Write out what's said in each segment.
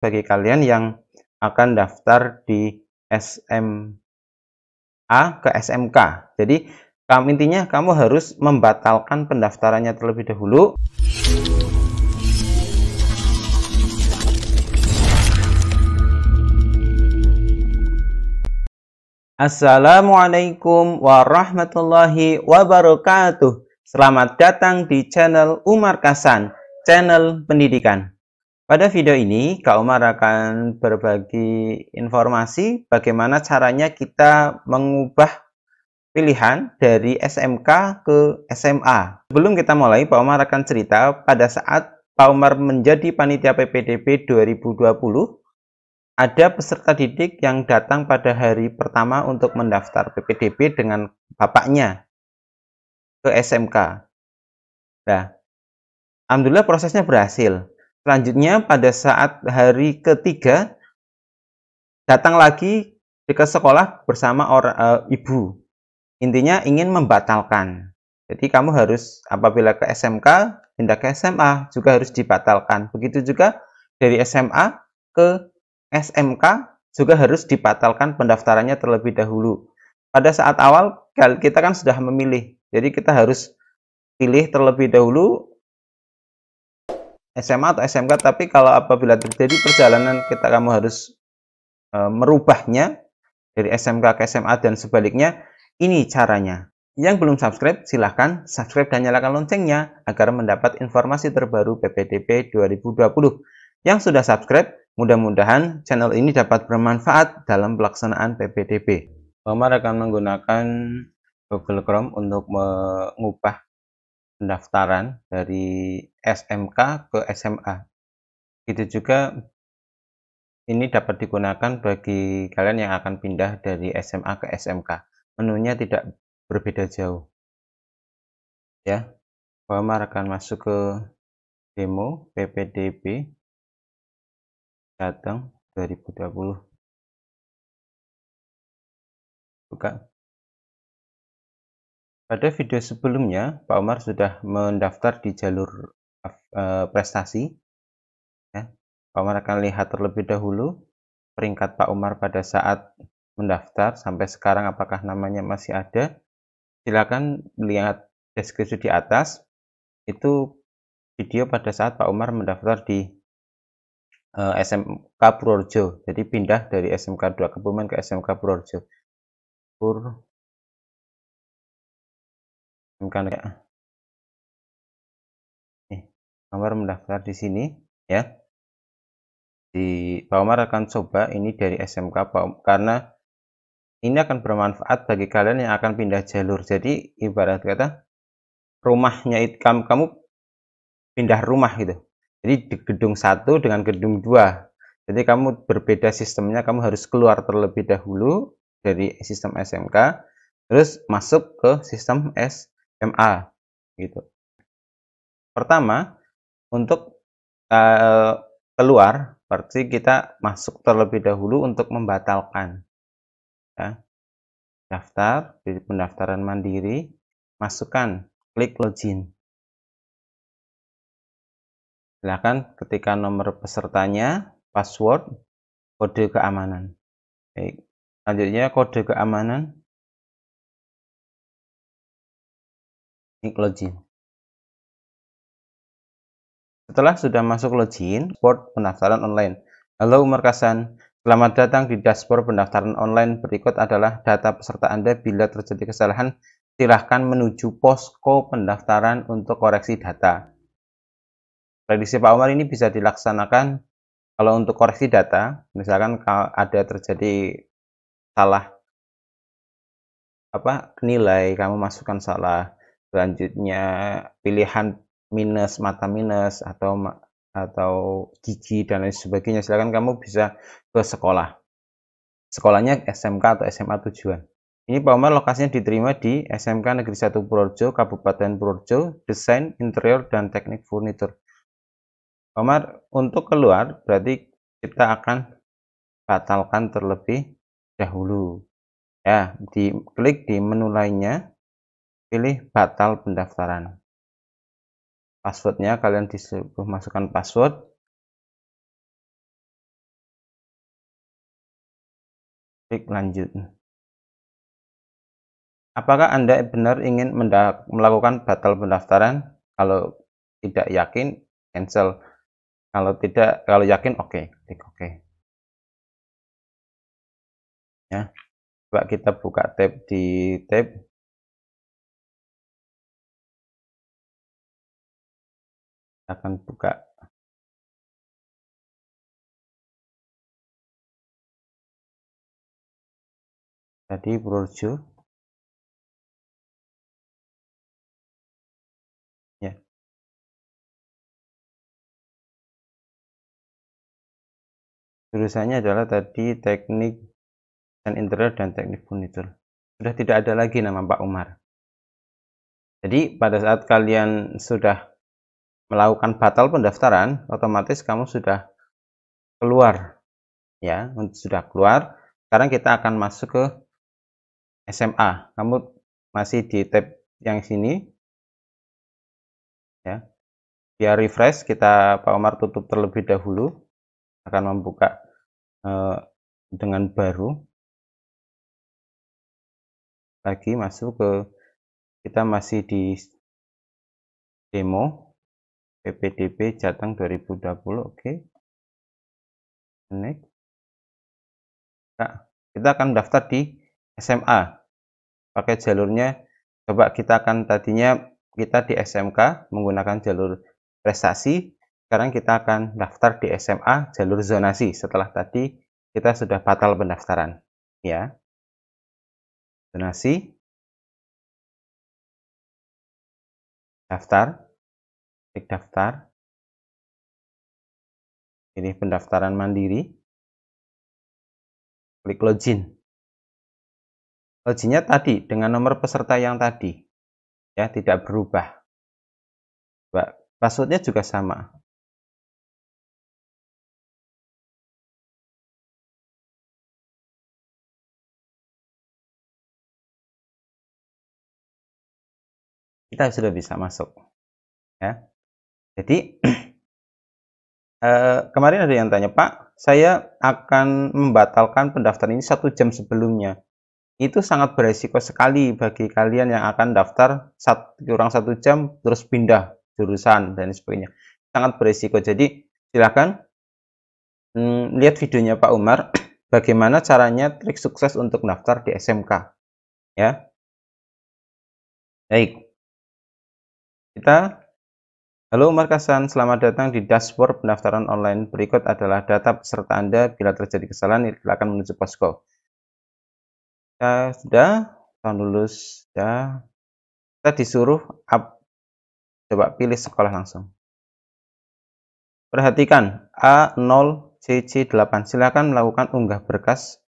bagi kalian yang akan daftar di SMA ke SMK. Jadi, kamu intinya kamu harus membatalkan pendaftarannya terlebih dahulu. Assalamualaikum warahmatullahi wabarakatuh. Selamat datang di channel Umar Kasan, channel pendidikan. Pada video ini, Kak Umar akan berbagi informasi bagaimana caranya kita mengubah pilihan dari SMK ke SMA. Sebelum kita mulai, Pak Umar akan cerita pada saat Pak Umar menjadi panitia PPDB 2020, ada peserta didik yang datang pada hari pertama untuk mendaftar PPDB dengan bapaknya ke SMK. Nah, Alhamdulillah prosesnya berhasil Selanjutnya pada saat hari ketiga datang lagi ke sekolah bersama orang e, ibu. Intinya ingin membatalkan. Jadi kamu harus apabila ke SMK pindah ke SMA juga harus dibatalkan. Begitu juga dari SMA ke SMK juga harus dibatalkan pendaftarannya terlebih dahulu. Pada saat awal kita kan sudah memilih. Jadi kita harus pilih terlebih dahulu SMA atau SMK tapi kalau apabila terjadi perjalanan kita kamu harus e, merubahnya dari SMK ke SMA dan sebaliknya ini caranya yang belum subscribe silahkan subscribe dan nyalakan loncengnya agar mendapat informasi terbaru PPDB 2020 yang sudah subscribe mudah-mudahan channel ini dapat bermanfaat dalam pelaksanaan PPDB Omar akan menggunakan Google Chrome untuk mengubah pendaftaran dari SMK ke SMA. itu juga ini dapat digunakan bagi kalian yang akan pindah dari SMA ke SMK. Menunya tidak berbeda jauh. Ya. Bahwa akan masuk ke demo PPDB datang 2020. Buka. Pada video sebelumnya, Pak Umar sudah mendaftar di jalur eh, prestasi. Ya, Pak Umar akan lihat terlebih dahulu peringkat Pak Umar pada saat mendaftar sampai sekarang apakah namanya masih ada. Silakan lihat deskripsi di atas. Itu video pada saat Pak Umar mendaftar di eh, SMK Purworejo. Jadi pindah dari SMK 2 Kebumen ke SMK Purworejo. Pur bukan ya nih Pak mendaftar di sini ya di Pak Umar akan coba ini dari SMK Pak Umar, karena ini akan bermanfaat bagi kalian yang akan pindah jalur jadi ibarat kata rumahnya itu kamu, kamu pindah rumah gitu jadi di gedung satu dengan gedung dua jadi kamu berbeda sistemnya kamu harus keluar terlebih dahulu dari sistem SMK terus masuk ke sistem S MA gitu. Pertama, untuk uh, keluar berarti kita masuk terlebih dahulu untuk membatalkan. Ya. Daftar di pendaftaran mandiri, masukkan klik login. Silakan ketika nomor pesertanya, password, kode keamanan. Baik. Selanjutnya kode keamanan login. Setelah sudah masuk login, dashboard pendaftaran online. Halo Umar selamat datang di dashboard pendaftaran online. Berikut adalah data peserta Anda bila terjadi kesalahan. Silahkan menuju posko pendaftaran untuk koreksi data. Prediksi Pak Umar ini bisa dilaksanakan kalau untuk koreksi data, misalkan kalau ada terjadi salah apa nilai kamu masukkan salah selanjutnya pilihan minus mata minus atau atau gigi dan lain sebagainya silakan kamu bisa ke sekolah sekolahnya SMK atau SMA tujuan ini Pak Umar lokasinya diterima di SMK Negeri 1 Purworejo Kabupaten Purworejo desain interior dan teknik furnitur Pak Umar untuk keluar berarti kita akan batalkan terlebih dahulu ya di klik di menu lainnya pilih batal pendaftaran passwordnya kalian disuruh masukkan password klik lanjut apakah anda benar ingin melakukan batal pendaftaran kalau tidak yakin cancel kalau tidak kalau yakin oke okay. klik oke okay. ya coba kita buka tab di tab akan buka tadi Brojo ya tulisannya adalah tadi teknik dan interior dan teknik furnitur sudah tidak ada lagi nama Pak Umar jadi pada saat kalian sudah melakukan batal pendaftaran, otomatis kamu sudah keluar ya, sudah keluar. Sekarang kita akan masuk ke SMA. Kamu masih di tab yang sini. Ya. Biar refresh kita Pak Omar tutup terlebih dahulu. Akan membuka eh, dengan baru. Lagi masuk ke kita masih di demo PPDB Jateng 2020 oke okay. next nah, kita akan daftar di SMA pakai jalurnya coba kita akan tadinya kita di SMK menggunakan jalur prestasi sekarang kita akan daftar di SMA jalur zonasi setelah tadi kita sudah batal pendaftaran ya zonasi daftar klik daftar pilih pendaftaran mandiri klik login loginnya tadi dengan nomor peserta yang tadi ya tidak berubah passwordnya juga sama kita sudah bisa masuk ya jadi eh, kemarin ada yang tanya, Pak, saya akan membatalkan pendaftaran ini satu jam sebelumnya. Itu sangat beresiko sekali bagi kalian yang akan daftar satu, kurang satu jam terus pindah jurusan dan sebagainya. Sangat beresiko. Jadi silakan hmm, lihat videonya Pak Umar bagaimana caranya trik sukses untuk daftar di SMK. Ya. Baik. Kita Halo Markasan, selamat datang di dashboard pendaftaran online. Berikut adalah data peserta Anda. Bila terjadi kesalahan, silakan menuju posko. Ya, sudah, tahun lulus. Ya. Kita disuruh up. Coba pilih sekolah langsung. Perhatikan, A0CC8. Silakan melakukan unggah berkas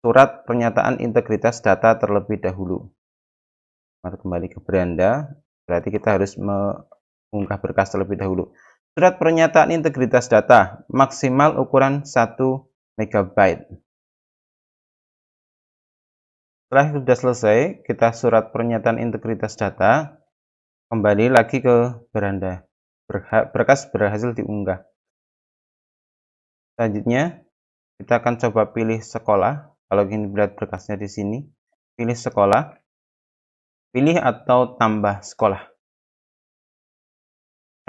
surat pernyataan integritas data terlebih dahulu. Mari kembali ke beranda. Berarti kita harus me Unggah berkas terlebih dahulu. Surat pernyataan integritas data maksimal ukuran 1 MB. Setelah sudah selesai, kita surat pernyataan integritas data. Kembali lagi ke beranda. Berkas berhasil diunggah. Selanjutnya, kita akan coba pilih sekolah. Kalau ingin berat berkasnya di sini, pilih sekolah, pilih atau tambah sekolah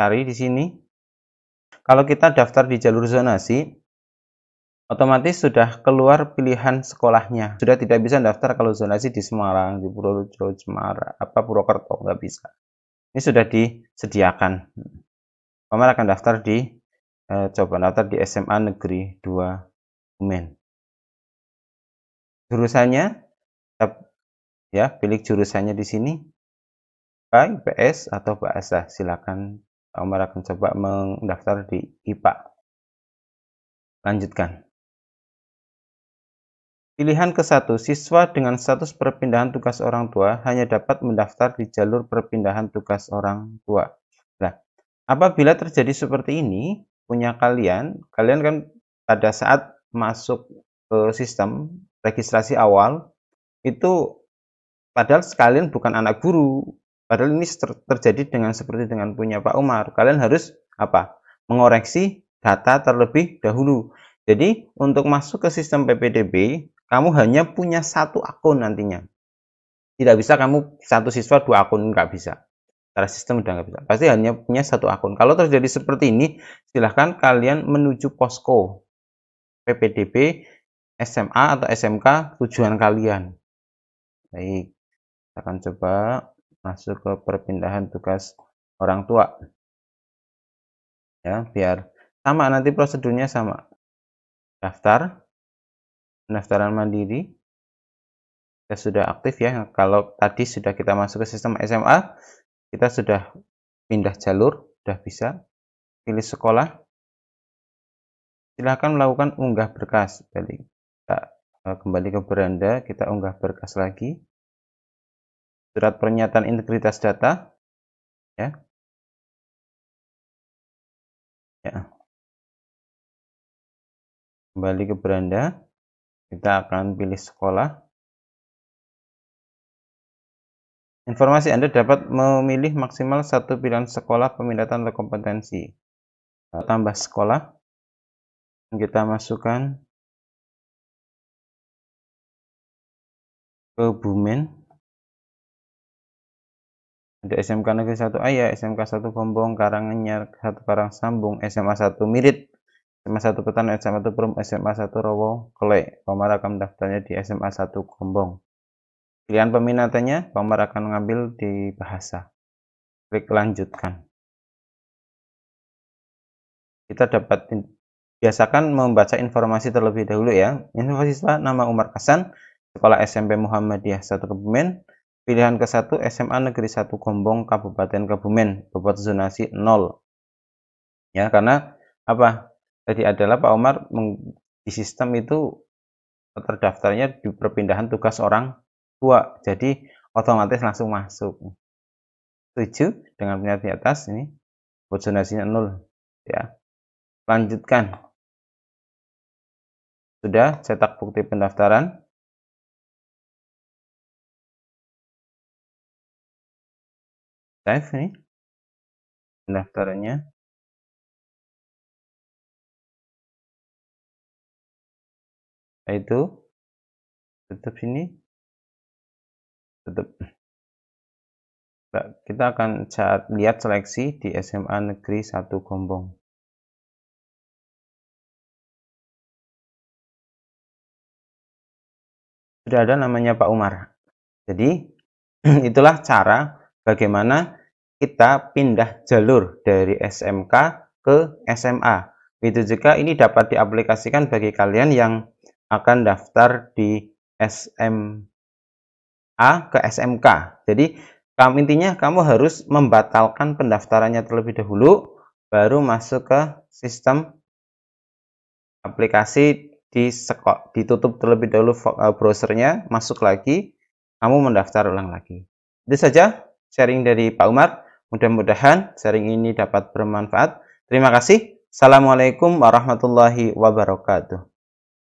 cari di sini. Kalau kita daftar di jalur zonasi, otomatis sudah keluar pilihan sekolahnya. Sudah tidak bisa daftar kalau zonasi di Semarang, di Purworejo, Semarang, apa Purwokerto nggak bisa. Ini sudah disediakan. Pamer akan daftar di eh, coba daftar di SMA Negeri 2 Umen. Jurusannya ya, pilih jurusannya di sini. IPS atau bahasa, silakan Omar akan coba mendaftar di IPA. Lanjutkan. Pilihan ke-1, siswa dengan status perpindahan tugas orang tua hanya dapat mendaftar di jalur perpindahan tugas orang tua. Nah, apabila terjadi seperti ini, punya kalian, kalian kan pada saat masuk ke sistem registrasi awal, itu padahal sekalian bukan anak guru, Padahal ini terjadi dengan seperti dengan punya Pak Umar. Kalian harus apa? Mengoreksi data terlebih dahulu. Jadi untuk masuk ke sistem PPDB, kamu hanya punya satu akun nantinya. Tidak bisa kamu satu siswa dua akun nggak bisa. karena sistem udah nggak bisa. Pasti hanya punya satu akun. Kalau terjadi seperti ini, silahkan kalian menuju posko PPDB SMA atau SMK tujuan kalian. Baik, kita akan coba masuk ke perpindahan tugas orang tua ya biar sama nanti prosedurnya sama daftar pendaftaran mandiri kita sudah aktif ya kalau tadi sudah kita masuk ke sistem SMA kita sudah pindah jalur sudah bisa pilih sekolah silahkan melakukan unggah berkas jadi eh, kembali ke beranda kita unggah berkas lagi surat pernyataan integritas data ya ya kembali ke beranda kita akan pilih sekolah informasi Anda dapat memilih maksimal satu pilihan sekolah peminatan atau kompetensi tambah sekolah kita masukkan ke Bumen ada SMK Negeri 1 Ayah, SMK 1 Gombong, Karanganyar, 1 Karang Sambung, SMA 1 Mirit, SMA 1 Petan, SMA 1 Perum, SMA 1 Rowo, Kelek. Pamar akan mendaftarnya di SMA 1 Gombong. Pilihan peminatannya, Pamar akan mengambil di bahasa. Klik lanjutkan. Kita dapat biasakan membaca informasi terlebih dahulu ya. Informasi setelah nama Umar Kasan, Kepala SMP Muhammadiyah 1 Kebumen, Pilihan ke-1 SMA Negeri 1 Gombong Kabupaten Kebumen, bobot zonasi 0. Ya, karena apa? Jadi adalah Pak Omar di sistem itu terdaftarnya di perpindahan tugas orang tua. Jadi otomatis langsung masuk. 7 dengan pilihan di atas ini bobot zonasinya 0 ya. Lanjutkan. Sudah cetak bukti pendaftaran. dive nih pendaftarannya nah, itu tutup sini tutup nah, kita akan saat lihat seleksi di SMA Negeri 1 Gombong sudah ada namanya Pak Umar jadi itulah cara bagaimana kita pindah jalur dari SMK ke SMA. Begitu juga ini dapat diaplikasikan bagi kalian yang akan daftar di SMA ke SMK. Jadi kamu intinya kamu harus membatalkan pendaftarannya terlebih dahulu, baru masuk ke sistem aplikasi di sekok ditutup terlebih dahulu eh, browsernya, masuk lagi, kamu mendaftar ulang lagi. Itu saja sharing dari Pak Umar. Mudah-mudahan sharing ini dapat bermanfaat. Terima kasih. Assalamualaikum warahmatullahi wabarakatuh.